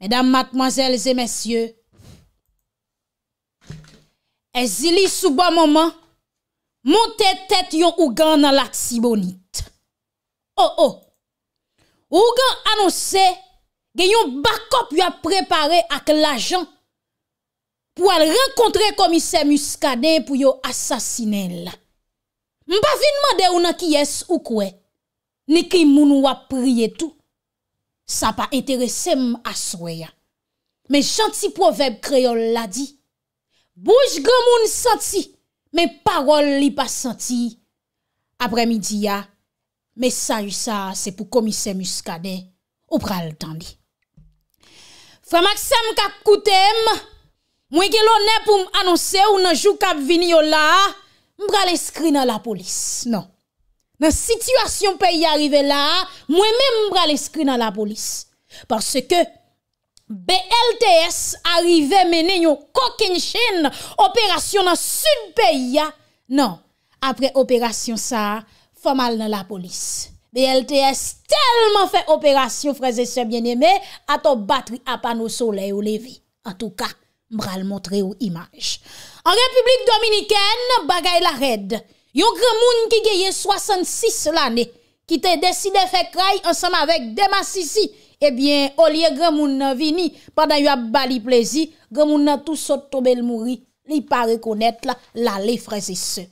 Mèdam matmwazèl zè mèsyè, e zili sou ba mèman, moun tè tèt yon Ougan oh, oh. nan lak si bonit. O O, Ougan annonse, gen yon bakop yon prepare ak l'ajan, pou al renkontre komise muskade pou yon asasine la. Mba vinman de ou na kyes ou kwe, ne ki moun wap priye tou. Sa pa enterese m aswe ya. Me janti poveb kreyol la di. Bouj gwa moun santi. Me parol li pa santi. Apre midi ya. Me sa yu sa se pou komise muskade. Ou pral tande. Frè Maxem kak koutem. Mwen gen lonen pou m anonse ou nanjou kap vini yo la. M pral eskri nan la polis. Non. Nan sitwasyon peyi arive la, mwen men mbra l'eskri nan la polis. Parce ke BLTS arive menen yo kokenshin operasyon nan sud peyi ya. Nan, apre operasyon sa, fwa mal nan la polis. BLTS telman fe operasyon freze se bieneme ato batri apan ou sole ou levi. An tou ka, mbral montre ou imaj. An republik dominiken bagay la redd. Yon gremoun ki geye 66 l ane, ki te deside fek ray ansanm avek dema sisi, ebyen eh olye gremoun nan vini, padan yon bali plezi, gremoun nan tou sot tobel mouri, li pa rekonet la, la le fraze se.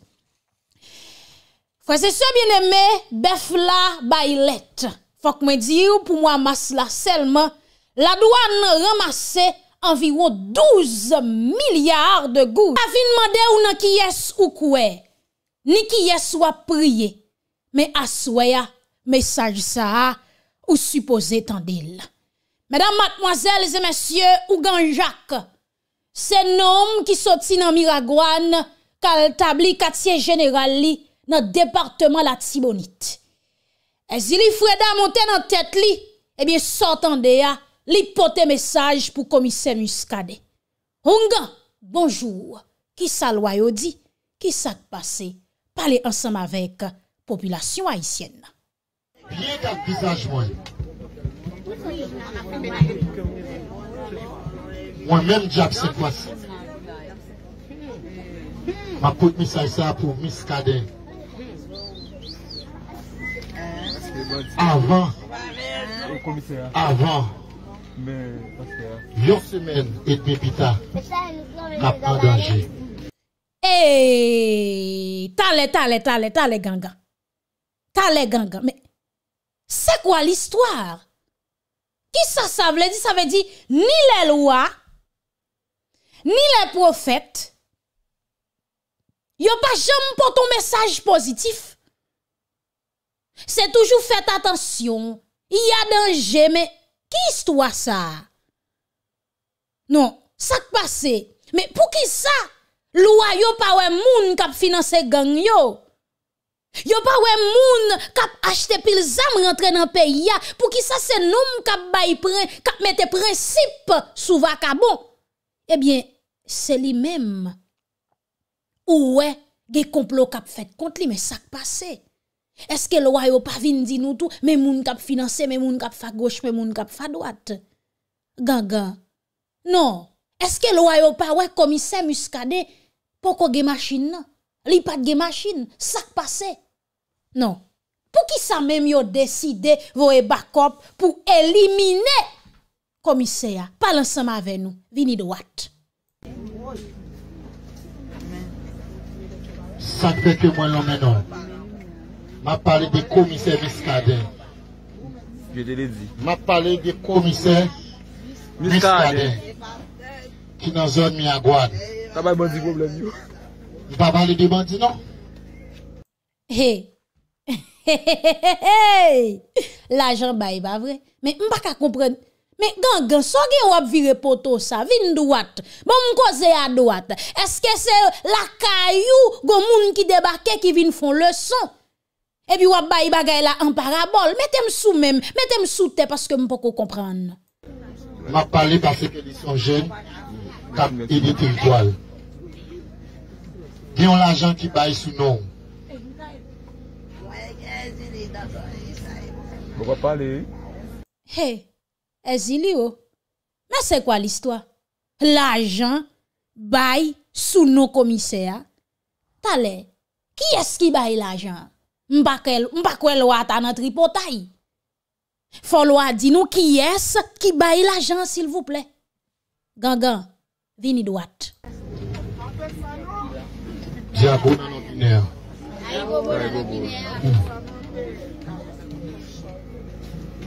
Fraze se, bieneme, bef la baylet. Fak mwen diyo pou mwa mas la selman, la douan nan ramase anviron 12 milyar de goun. Avin mande ou nan kiyes ou kouè, Ni ki ye swa priye, me aswaya, mesaj sa a, ou supose tendil. Mèdam matmoazèl, zè mèsyè, ou gan jak, se nom ki soti nan Miragwan, kal tabli katsye jeneral li, nan departman la tibonit. E zili freda montè nan tèt li, ebyen eh sotandè ya, li pote mesaj pou komise muskade. Ongan, bonjou, ki sa loyodi, ki sa kpasey, pale ansem avek populasyon ayisyen la. Biye kak vizaj mwen, mwen men djap se kwa se. Ma kout misay sa pou mis kade. Avan, avan, lor semen et bepita, la pandanje. Eh t'allais, t'allais, ganga. T'allais, ganga. Mais c'est quoi l'histoire? Qui ça, ça veut dire? Ça veut dire ni les lois, ni les prophètes. Yo pas jamais pour ton message positif. C'est toujours fait attention. Il y a danger, mais qui histoire ça? Non, ça passe. Mais pour qui ça? Lwa yo pa wè moun kap finanse gang yo. Yo pa wè moun kap achete pil zam rentre nan peyi ya. Pou ki sa se noum kap bay pren, kap mette principe sou vakabon. Eh bien, se li même. Ou wè ge complot kap fèt kont li passe. Est-ce que lwa yo pa vin di nou tout mais moun kap finanse, mais moun kap fa gauche mais moun kap fa droite ganga. non. Est-ce que yo pa wè commissaire muskade, Foko ge masin nan Li pat ge masin Sak pase Non Pou ki sa men yo deside Vowe bakop Pou elimine Komiseya Palansama ave nou Vini do wat Sak bete mwen lomen nan Ma pale de komise miskade Ma pale de komise Miskade Ki nan zon mi agwad Miskade Saba yi bandi kwa blan yo? J pa ba le de bandi nan? Hey! Hey! La jan ba yi ba vre? Me mbaka kompren? Me gang gang, so gen wap vire poto sa? Vin douat? Bon mkwose a douat? Eske se lakayou gomoun ki debake ki vin fon leson? Ebi wap ba yi bagay la an parabol? Metem sou men, metem sou te paske mpoko kompren? Mbaka pali pase ke disyon jen, kap editiv jwal. Bi yon l'ajan ki bay sou nou. Mwen eke ezili, dato e sa yon. Mwen wap pale. Hey, ezili yo. Na se kwa l'istwa? L'ajan bay sou nou komise ya. Tale, ki es ki bay l'ajan? Mbak el, mbak el wata nan tripotay? Fon lwa di nou ki es ki bay l'ajan sil vouple? Gangan, vini d'wat. Diago nanon dine a. Diago nanon dine hmm.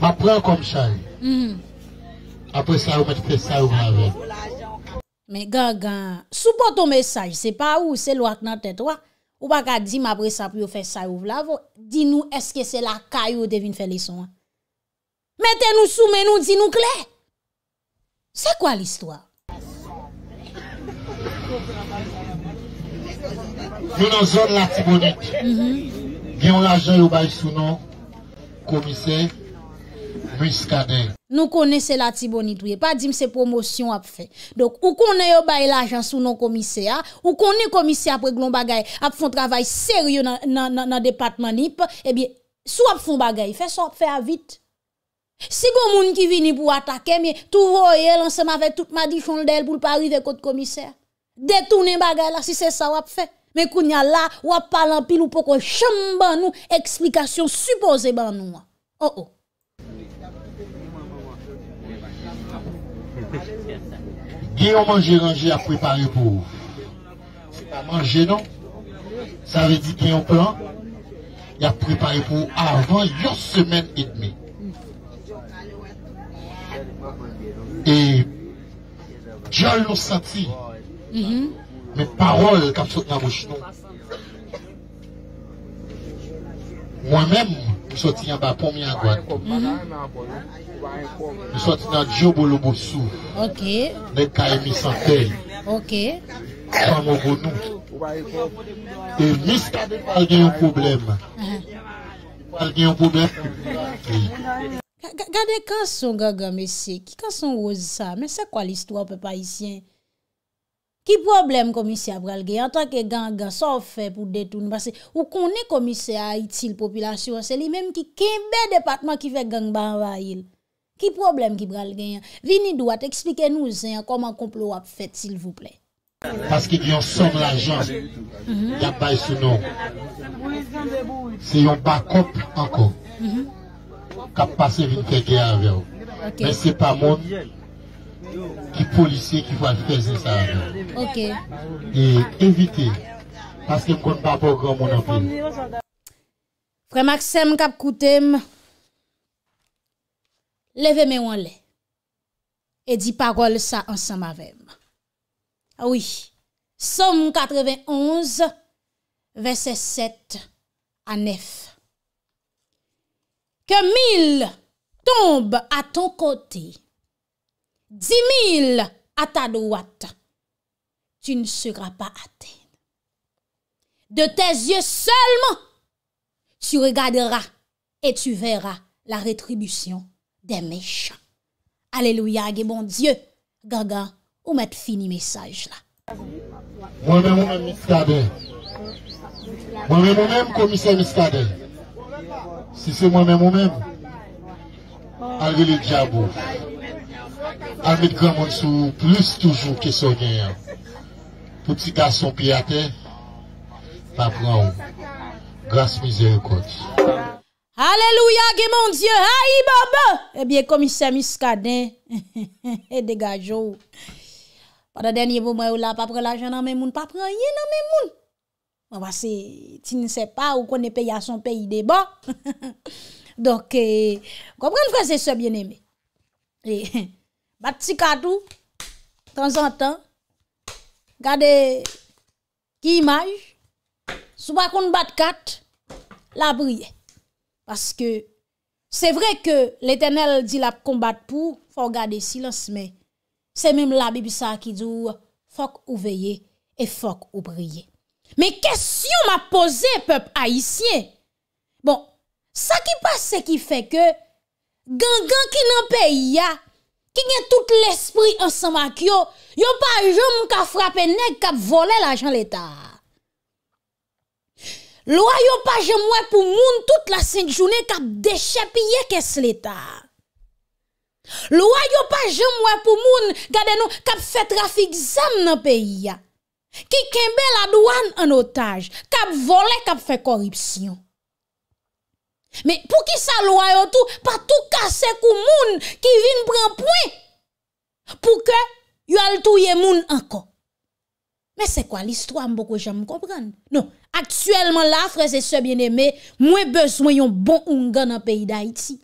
a. Ma pre kom chay. Hmm. Apre sa ou pa te fè sa ou vlavo. Me gagan, sou poto mesaj, se pa ou, se lwak nan tet wwa. Ou pa ka di ma apre sa pou yo fè sa ou vlavo, di nou eske se la kayo devin fè lison. Mete nou sou men nou, di nou kler. Se kwa l'istwa? A so mwen, kou praman. Nou konè se la tibonit ouye, pa di mse promosyon ap fè. Donk, ou konè yo bay l'ajan sou non komise ya, ou konè komise ap wè glon bagay ap fon travay seryo nan depatman ip, ebi eh sou ap fon bagay, fè sou ap fè a vit. Si goun moun ki vini pou atake, mi tou vò yè lansèm avè tout ma difondel pou l'pari de kote komise. Detounen bagay la si se sa wap fè. Men kou nya la wap palan pil ou pokon chan ban nou Eksplikasyon supose ban nou Ki yon manje rangi a prepari pou Si pa manje nan Sa ve di ki yon plan Ya prepari pou Avan yon semen et me E Jol nou sa ti Mh mh Men parol kap sot nan vosh nou. Mwen men, e mi sot yon bapoum yon gwa. Mi sot yon diyo bolobosou. Net ka emisantey. Kwa mou bonou. E misk, al gen yon problem. Al gen yon problem pou. Gade kan son gaga mesi? Ki kan son ozi sa? Men se kwa l'istwa pe pa isyen? Ki problem komise a bral genya? Ta ke ganga sa ou fe pou detoun. Ou konen komise a itil populasyon, se li menm ki kembe departman ki fe gang ban vayil. Ki problem ki bral genya? Vini do at, eksplike nou senya koman komplo ap fet sil vouple. Paske diyon sov l'ajan mhm. ya bay sou nou. Se yon bakop anko. Mhm. Kap pase vin fe genya avyo. Men se pa moun Ki polisye ki fwa te feze sa Ok E evite Paske m kon pa po krom Fren maksem kap koutem Leve men wan le E di parol sa ansan mavem Awi Som 91 Vese 7 A 9 Ke mil Tombe a ton kote A 10 000 à ta droite, tu ne seras pas atteint. De tes yeux seulement, tu regarderas et tu verras la rétribution des méchants. Alléluia, mon bon Dieu, gaga, ou mettre fini message là. Moi-même, moi-même, Miskade. Moi-même, moi-même, commissaire Miskade. Si c'est moi-même, moi-même, les diable. Almet gwa moun sou plus toujou ke so gen yon. Pouti ta son piate, pa pran ou. Gras mize yon kot. Aleluya ki moun Diyo, hayi baba! Ebyen komisè miskaden, e degajou. Pada den yivou mwen ou la, pa pran la jen nan men moun, pa pran yen nan men moun. Mwa se, ti nse pa ou kon ne peyi a son peyi de bon. Dok, e, eh, kompran fwese se bien eme. Eh, e, Bat ti katou, transantan, gade ki imaj, sou bakoun bat kat, la briye. Paske, se vre ke l'Eternel di la kon bat pou, fok gade silans, men, se mèm la bibisa ki djou, fok ou veye, e fok ou briye. Men kesyon ma pose pep haisyen, bon, sa ki pase se ki feke, gangan ki nan peyi ya, Ki gen tout l'esprit ansan mak yo, yo pa jom ka frape neg kap vole la jan l'Etat. Lo a yo pa jom wè pou moun tout la sèng jounè kap dechèp yè kes l'Etat. Lo a yo pa jom wè pou moun gade nou kap fè trafik zan nan peyi ya. Ki kembe la douan an otaj, kap vole kap fè koripsyon. Mè pou ki sa lwa yo tou, pa tou kase kou moun ki vin pran pouen pou ke yo al touye moun ankon. Mè se kwa l'histoire mbo kwe jan mkopran? Non, aktuelman la, freze se bieneme, mwen bezwayon bon ungan an peyi da iti.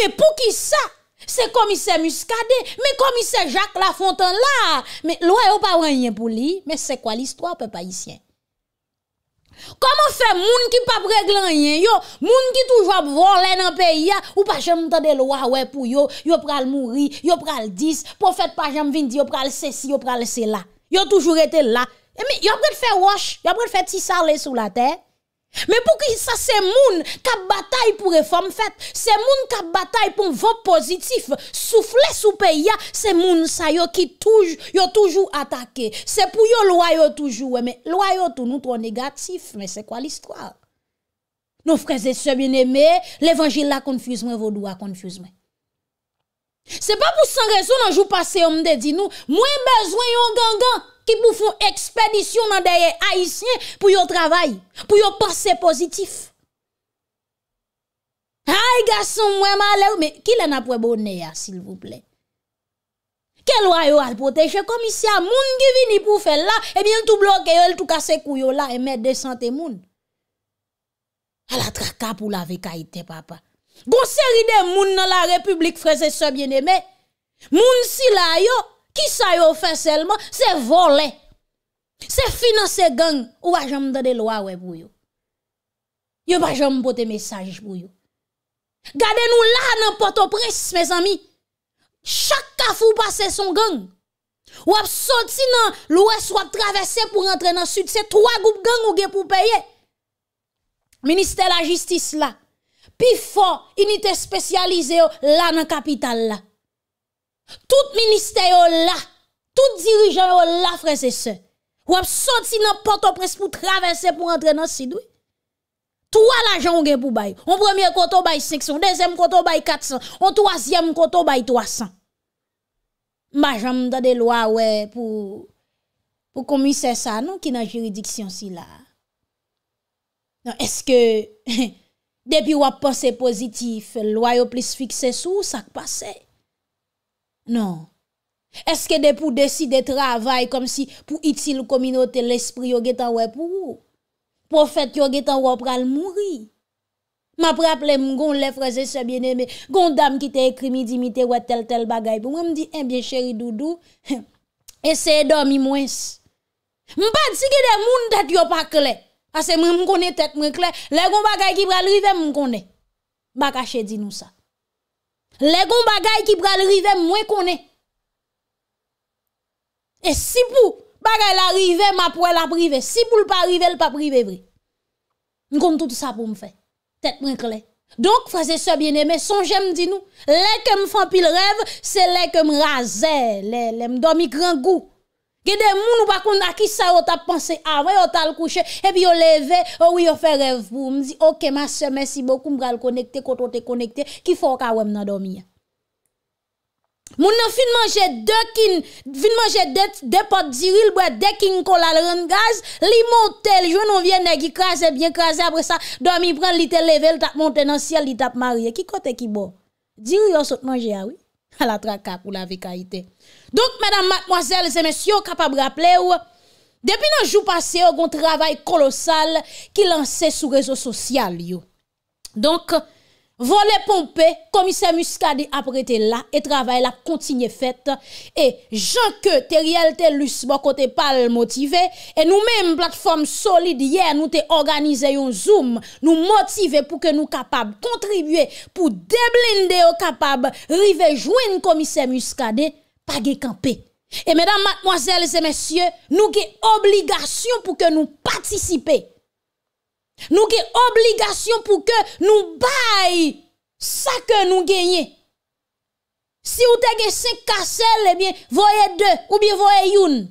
Mè pou ki sa, se komi se muskade, mè komi se jak la fontan la, mè lwa yo pa wanyen pou li, mè se kwa l'histoire pe pa yisyen? Koman fè moun ki pap reglanyen yo? Moun ki toujou ap vo lè nan peyi ya? Ou pa jèm tèdèl wawè pou yo? Yo pral mouri, yo pral dis, po fèt pa jèm vindi, yo pral sè si, yo pral sè la. Yo toujou etè la. Emi, yo pral fè wosh, yo pral fèt si salè sou la tèr. Men pou ki sa se moun kap batay pou reform fèt, se moun kap batay pou m vop pozitif, souflet soupe ya, se moun sa yo ki touj, yo toujou atake, se pou yo loyo toujou, we men, loyo tou nou tou negatif, men se kwa l'histoire? Nou freze se mene me, levangil la konfuzme, vodou la konfuzme. Se pa pou san rezon anjou pase omde di nou, mwen bezwen yon gangan. Ki pou foun ekspedisyon nan deye aisyen pou yo travay. Pou yo pase pozitif. Ay gason mwen malev me. Ki lè na pou e bonè ya s'il vous plè. Kè lwa yo al poteje komisyan. Moun ki vini pou fè la. Ebyen eh tout blokè yo. El tout kase kouyo la. E eh, mè desante moun. Al atrakap ou la vekay te papa. Gon seri de moun nan la republik freze se biene me. Moun si la yo. Ki sa yo fè selman? Se vole. Se finanse gang. Ou wajam dade loa we pou yo. Yo wajam bote mesaj pou yo. Gade nou la nan poto pres, mes ami. Chak ka fou pase son gang. Ou ap soti nan loues wap travesse pou rentre nan sud. Se 3 goup gang ou ge pou peye. Ministè la justice la. Pi fò, inite spesyalize yo la nan kapital la. Tout minister yo la, tout dirijan yo la frese se. Wap sot si nan porto pres pou travese pou entre nan sidwe. Tou a la jan ou gen pou baye. On premier koto baye 500, on dezem koto baye 400, on toasyem koto baye 300. Ma jan mda de loa we pou komise sa nan ki nan juridiksyon si la. Eske, depi wap pose pozitif, loa yo plis fikse sou sa kpasey. Non, eske de pou desi de travay Kom si pou iti l kominote l espri yo getan we pou Po fet yo getan we pral mouri Ma preple mgon le freze se biene me Gondam ki te ekrimi di mi te we tel tel bagay Pou mwen mdi en eh bien cheri doudou Eseye dormi mwens Mbad si gede moun det yo pa kle Ase mwen mkone tet mwen kle Le goun bagay ki pral rive mwen mkone Bakache di nou sa Lè kon bagay ki pral rive mwen konè. E sipou bagay la rive, ma pral la prive. Sipou l pa rive, l pa prive vre. N kon tout sa pou mwen fè. Tèt mwen kle. Donk, frase se bienemè, son jèm di nou. Lè ke m fan pil rev, se lè ke m razè. Lè m do mi kran gou. Gede moun ou pa konda ki sa wot ap panse avwe, wot al kouche, epi yo leve, woy wi yo fe rev bou, mzi ok ma se mersi bo, koum bral konekte, koto te konekte, ki fok a wem nan domye. Moun nan fin manje de pot ziril, bwe dekin kolal ren gaz, li motel, jwenon vye negi krasè, bwen krasè apre sa, domye pren li te leve, li tap monte nan siel, li tap marye, ki kote ki bo, ziril yo sot manje avwe. Ah A la traka pou la veka ite. Donk, madame, mademoiselles et messieurs, kapab rappele ou, depi nan jou passe, ou goun travay kolosal ki lanse sou rezo sosyal yo. Donk, Vole pompe komise muskade apre te la e travay la kontinye fet E jan ke te rielte lusbo kote pal motive E nou menm platform solide ye nou te organize yon zoom Nou motive pou ke nou kapab kontribue pou deblinde ou kapab rive jwen komise muskade pa ge kampe E medan matmoazel zemesye nou ge obligasyon pou ke nou patisipe Nous avons obligation pour que nous baillons ça que nous gagnons. Si vous avez 5 casselles, eh bien, 2 deux ou bien avez 1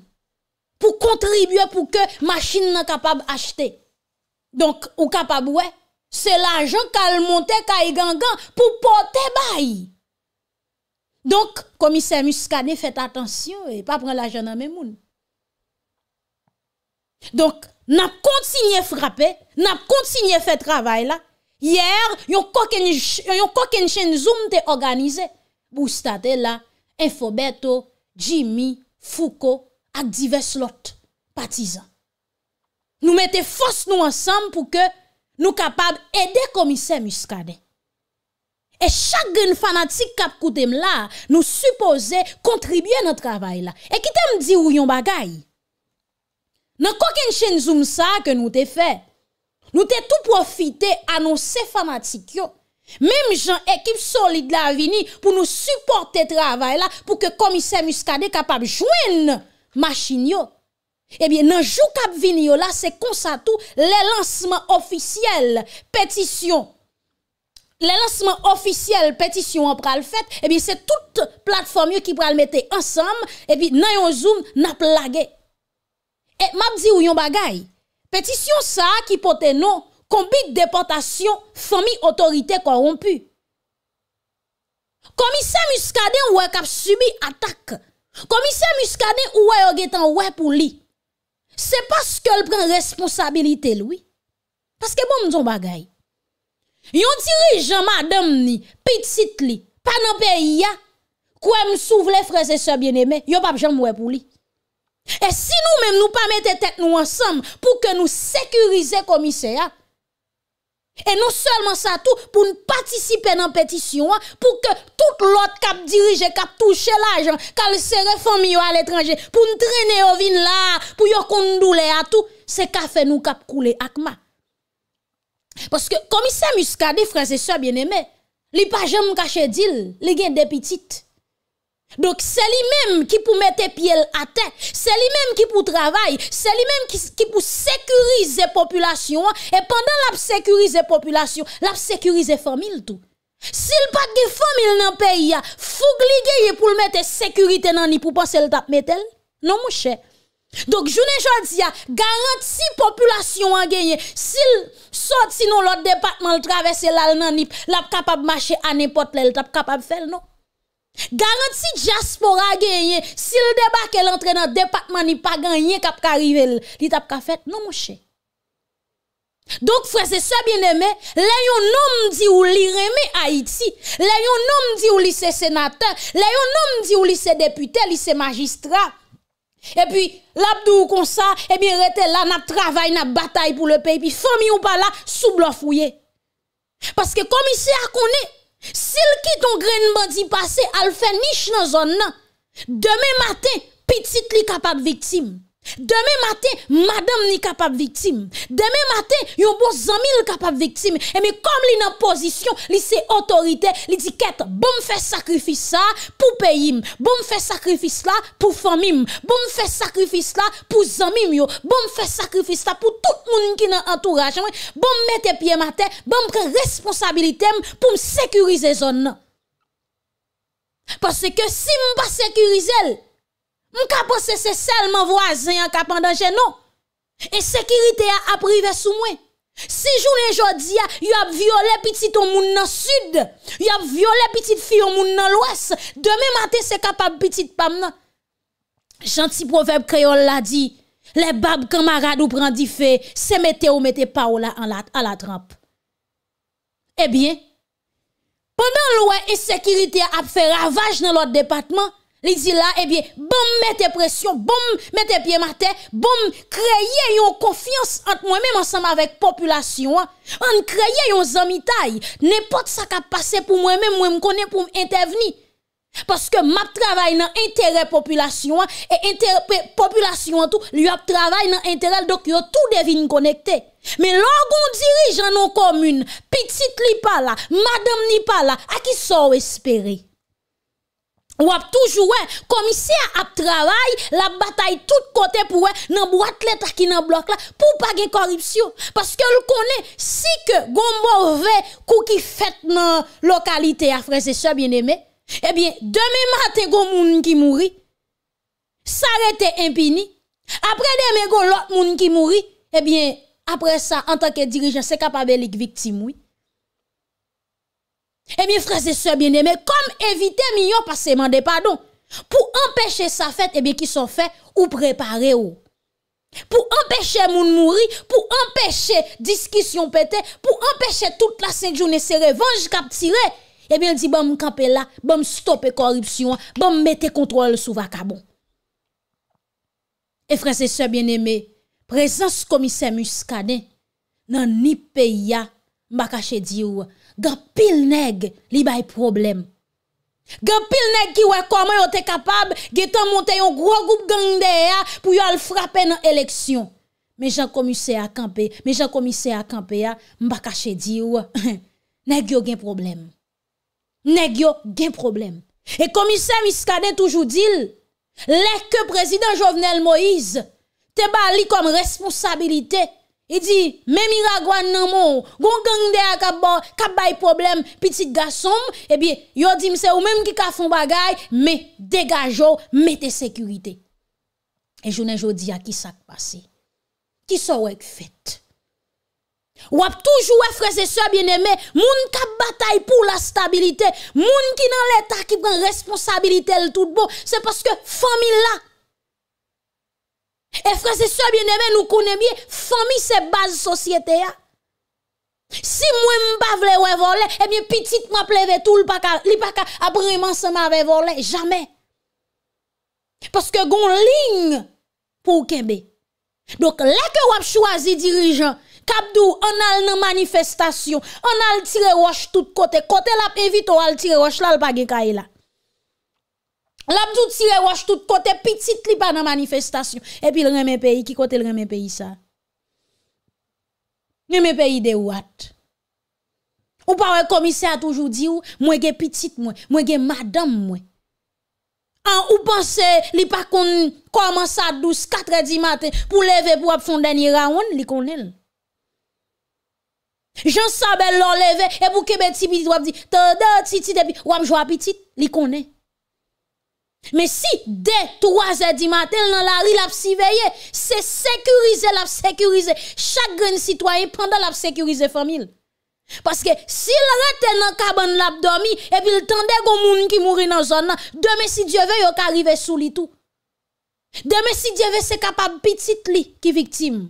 pour contribuer pour que machine soit capable d'acheter. Donc, ou capable, ouais, c'est l'argent qu'elle monte, qu'elle gangan pour porter bail. Donc, commissaire Muscadet, faites attention et pas prendre l'argent dans même monde. Donc, N ap kontinye frape, n ap kontinye fet travay la. Yer, yon koken chen zoom te organize. Boustate la, Infobeto, Jimmy, Fouko, ak divers lot, patizan. Nou mette fos nou ansam pou ke nou kapab ede komise muskade. E chak gen fanatik kap koutem la, nou suppose kontribye nou travay la. E kite m di ou yon bagayi. Nan koken chen zoom sa ke nou te fe. Nou te tou profite anons se fanatik yo. Mem jan ekip soli de la avini pou nou supporte te travay la pou ke komisè muskade kapab jwen ma chinyo. Ebyen nan jou kap vini yo la se konsa tou le lansman ofisyel petisyon. Le lansman ofisyel petisyon wap pral fèt. Ebyen se tout platform yo ki pral mette ansam. Ebyen nan yon zoom nap lagey. E map di ou yon bagay, petisyon sa a ki pote nou, konbite deportasyon, fomi otorite korompu. Komise muskade ou wè kap subi atak, komise muskade ou wè yon getan wè pou li, se paske l pren responsabilite lwi. Paske bon mzon bagay. Yon diri jan madam ni, pitit li, panan pe yia, kwen msouvle freze se bieneme, yon pap jan mwen pou li. Et si nous-mêmes, nous pas mettre tête nous ensemble pour que nous le commissaire et non seulement ça tout, pour nous participer dans la pétition, pour que tout l'autre cap dirige, cap touche l'argent, cap serait famille à l'étranger, pour nous traîner au vin là, pour nous conduire à tout, c'est qu'a fait nous cap couler akma. Parce que commissaire Muscadet, frère et soeur bien-aimés, il pas jamais caché deal, il a des petites. Dok se li menm ki pou mette piel a te, se li menm ki pou travay, se li menm ki pou sekurize populasyon an, e pandan la pou sekurize populasyon, la pou sekurize fomil tou. Se l pat ge fomil nan peyi a, foug li geye pou l mette sekurite nan ni pou panse l tap mette l, non mouche. Dok jounen chansi a, garanti populasyon an geye, se l sot sino l ot depatman l travesse l al nan ni, la pou kapab mache an e potle, la pou kapab fel non. Garanti Jaspora genye Si l deba ke l entre nan depakman Ni pa genye kap ka rivel Li tap ka fet, nou mouche Donk freze se bieneme Le yon nom di ou li reme Haiti Le yon nom di ou li se senate Le yon nom di ou li se depute Li se magistra E pi labdou kon sa E bi rete la na travay Na batay pou le pey Pi fomi ou pa la sou blof ou ye Paske komise akone Sil ki ton gren badi pase, al fen nish nan zon nan. Deme maten, pitit li kapab viktim. Deme maten, madame ni kapap viktim. Deme maten, yon bon, bon, bon zami li kapap viktim. Eme kom li nan pozisyon, li se otorite, li di ket. Bon fè sakrifis sa pou peyim. Bon fè sakrifis la pou famim. Bon fè sakrifis la pou zami myo. Bon fè sakrifis la pou tout moun ki nan antouraj. Bon mette piye maten, bon pren responsabilite m pou m sekurize zon nan. Pase ke si m ba sekurize el, M ka posese selman wazen yon ka pandan jen nou. E sekirite a aprive sou mwen. Si jounen jodi a, yon ap viole pitit ou moun nan sud. Yon ap viole pitit fi ou moun nan lwes. Deme mate se kapab pitit pam nan. Janti profep kreol la di, le bab kamarad ou prendi fe, se mete ou mete pa ou la an la tramp. E bien, pandan lwes e sekirite a apfe ravaj nan lot departman, Li di la, ebyen, eh bom mette presyon, bom mette piye martè, bom kreye yon konfians ant mwen mèm ansanm avèk populasyon an, an kreye yon zanmi tay, nepot sa ka pase pou mwen mèm mwen mkone pou mw entevni. Paske map travay nan entere populasyon an, et populasyon an tou, li ap travay nan entere, l dok yo tout devine konekte. Men lor gon dirijan an konmoun, pitit li pa la, madam li pa la, a ki sou espere? Ou a toujours commissaire ap travail la bataille tout côté pour nan boîte l'état qui nan bloc là pour pas de corruption parce que le connaît si que gon mauvais coup qui fait nan localité à ah, frères ça bien aimé, eh bien demain matin qui moun qui mouri s'arrêter impini après demain gon l'autre moun qui mouri eh bien après ça en tant que dirigeant c'est capable de victime oui Ebyen eh frase eh se eh bien eme, kom evite mi yon paseman de padon, pou empeshe sa fete ebyen ki son fe ou prepare ou. Pou empeshe moun mouri, pou empeshe diskisyon pete, pou empeshe tout la se jouni se revanj kap tire, ebyen di bom kapela, bom stope koripsyon, bom mette kontrol sou vakabon. E frase se bien eme, prezans komise muskane, nan ni peya, Mba kache di ou, gen pil neg li bay problem. Gen pil neg ki wè koman yo te kapab, gen tan montè yon gro goup gangde ya, pou yo al frape nan eleksyon. Men jan komise akampe, men jan komise akampe ya, mba kache di ou, neg yo gen problem. Neg yo gen problem. E komise miskade toujou dil, lek ke prezident Jovenel Moïse, te ba li kom responsabilite, Il dit, même Iragouan nan mon, gon gang problème, petit garçon, eh bien, yo dit c'est ou même qui ka font bagay, mais dégageons, mettez sécurité. Et je ne dis à qui ça passé. Qui sont fait? Ou ap toujours frères et sœurs bien-aimés, moun ka bataille pour la stabilité, moun qui dans l'état qui prend responsabilité le tout bon, c'est parce que famille là Efre se sobyen ebe nou kounen biye, fami se baz sosyete ya. Si mwen mba vle wè volè, ebyen eh pitit mwa pleve tout li paka, li paka apreman se mwa vè volè, jamè. Paske goun ling pou kebe. Dok la ke wap chwazi dirijan, kabdou, an al nan manifestasyon, an al tire wosh tout kote, kote la pevito al tire wosh, lal pa ge kaye la. La mzou tire waj tout kote pitit li pa nan manifestasyon. E pi l reme peyi ki kote l reme peyi sa. Nye me peyi de wat. Ou pa wè komise a toujou di ou, mwen gen pitit mwen, mwen gen madame mwen. An ou panse li pa kon koman sa 12, 4 di mate pou leve pou wap fon deni rawon, li konen. Jan sa be lon leve e pou kebe ti pitit wap di, ta da ti ti de pi, wap jwa pitit, li konen. Mais si, dès 3 h du matin, dans la rue, la c'est sécuriser, la sécuriser. Chaque grand citoyen pendant la sécuriser famille. Parce que s'il reste dans la cabane et puis il tendait bon monde qui mourit dans la zone, demain si Dieu veut, il arrive sous tout. Demain si Dieu veut, c'est capable de petit lit qui victime.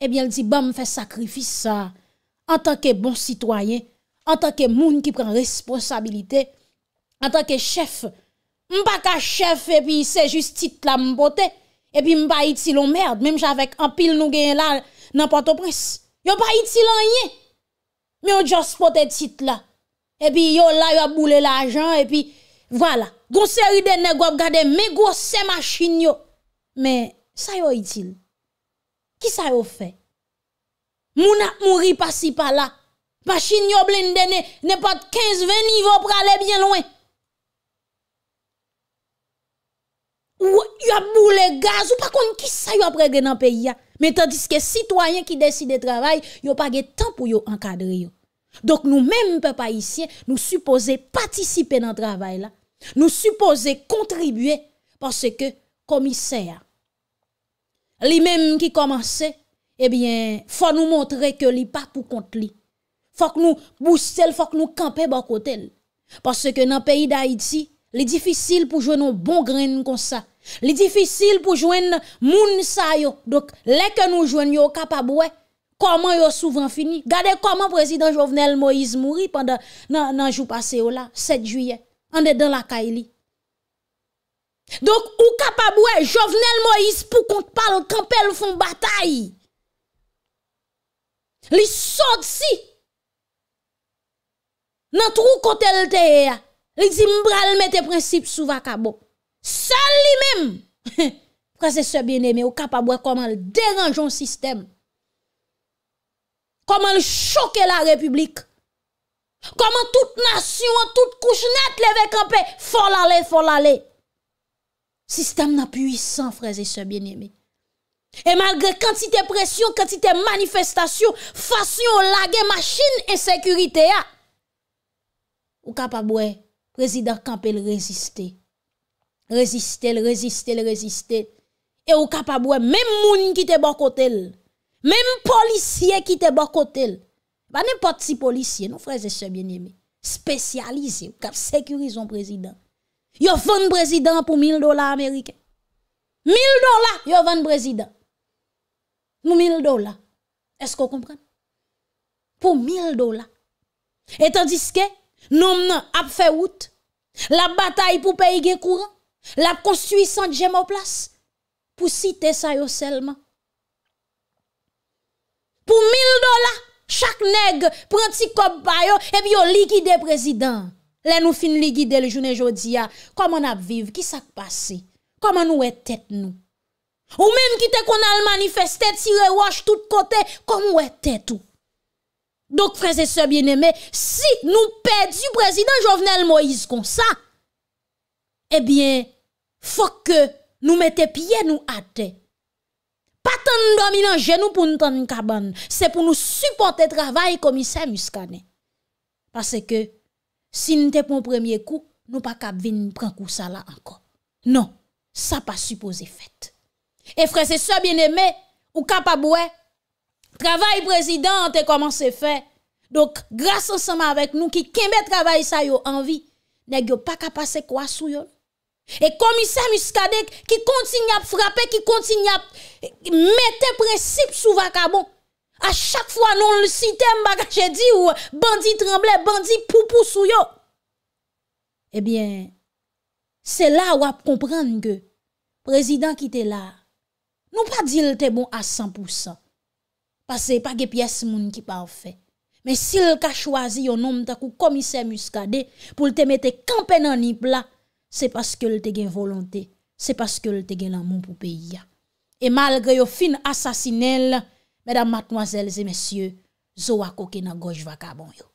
Eh bien, il dit, bam, fait sacrifice ça. En tant que bon citoyen, en tant que monde qui prend responsabilité, en tant que chef, Mpa ka chef e pi se just tit la mpote E pi mpa itilo mmerd Mem javek an pil nou gen la Nan pato pres Yo pa itilo enye Me yo just pote tit la E pi yo la yo apboule la ajan E pi vwala Gonseri dene gwa gade Me gwo se machin yo Me sa yo itil Ki sa yo fe Mou na mouri pasi pala Machin yo blende ne Ne pat 15-20 nivou pra ale bien loin Ou yon boule gaz ou pa kon ki sa yon prege nan peyi ya. Metan diske sitwayen ki desi de travay, yon pa ge tan pou yon ankadri yon. Dok nou menm pe pa isye, nou suppose patisipe nan travay la. Nou suppose kontribue, parce ke komiseya. Li menm ki komanse, ebyen, fa nou montre ke li pa pou kont li. Fa kon nou boostel, fa kon nou kampe bakotel. Parce ke nan peyi da iti, li difisil pou jounon bon gren kon sa. Li difficile pour joindre moun sa yo. Donc, les que nous joignons capable ouais. Comment yo souvent fini? Regardez comment président Jovenel Moïse mourit pendant nan, jour passé là, 7 juillet. en est dans la Kaili. Donc, ou capable ouais, Jovenel Moïse pour qu'on parle quand fait font bataille. Li sorti nan trou kotel te. Li dit m'bral mette principe sous vacabo. Sal li mèm, prese se bienèmè, ou kapabwè, koman lè deranjoun sistem. Koman lè chokè la republik. Koman tout nasyon, tout kouchnèt lè vè kampè, fol ale, fol ale. Sistem nan puyisan, prese se bienèmè. E malgré kantite presyon, kantite manifestasyon, fasyon, lage, machin, ensekurite ya. Ah, ou kapabwè, prezidat kampè lè rezistè. résister, résister, résister. Et ou capable, même moun qui te bon côté, même policier qui te bon côté, pas n'importe si policier, nos frères et sœurs bien-aimés, spécialisé, vous cap sécurise un président. Yo vend président pour 1000 dollars américains. 1000 dollars, yo vend président. Nous 1000 dollars. Est-ce qu'on comprend? Pour 1000 dollars. Et tandis que, nous avons fait la bataille pour payer courant, Lap konstuisan djemoplas pou site sa yo selman. Pou mil dola, chak neg pranti kop payo e bi yo ligide prezident. Le nou fin ligide le jounen jodi ya, koman ap viv, ki sak pase, koman nou wetet nou. Ou menm kite konal manifestet, si rewash tout kote, koman wetet ou. Dok freze se bieneme, si nou pedi prezident Jovenel Moïse kon sa, Ebyen, eh fok ke nou mette piye nou ate. Pa tan nou dominan genou pou nou tan nou kaban. Se pou nou supporte travay komise muskane. Pase ke, si nou te pon premye kou, nou pa kap veni pran kousala anko. Non, sa pa suppose fete. E frese so bieneme, ou kap abouè. Travay prezident an te koman se fè. Donk, gras anseman avèk nou ki keme travay sa yo anvi, neg yo pa kapase kwa sou yon. E komise muskade ki kontin ap frape, ki kontin ap mette prensip sou vakabo A chak fwa nou le sitem baka chedi ou bandi tremble, bandi poupou sou yo Ebyen, se la wap komprende ke Prezident ki te la, nou pa dil te bon a 100% Pase pa ge piyes moun ki pa ou fe Men sil ka chwazi yo nom ta kou komise muskade pou te mette kampen anip la Se paske l te gen volante, se paske l te gen la moun pou peyi ya. E malge yo fin asasinel, mèdam matmoazèl zè mèsyè, zo wakoke nan goj wakabon yo.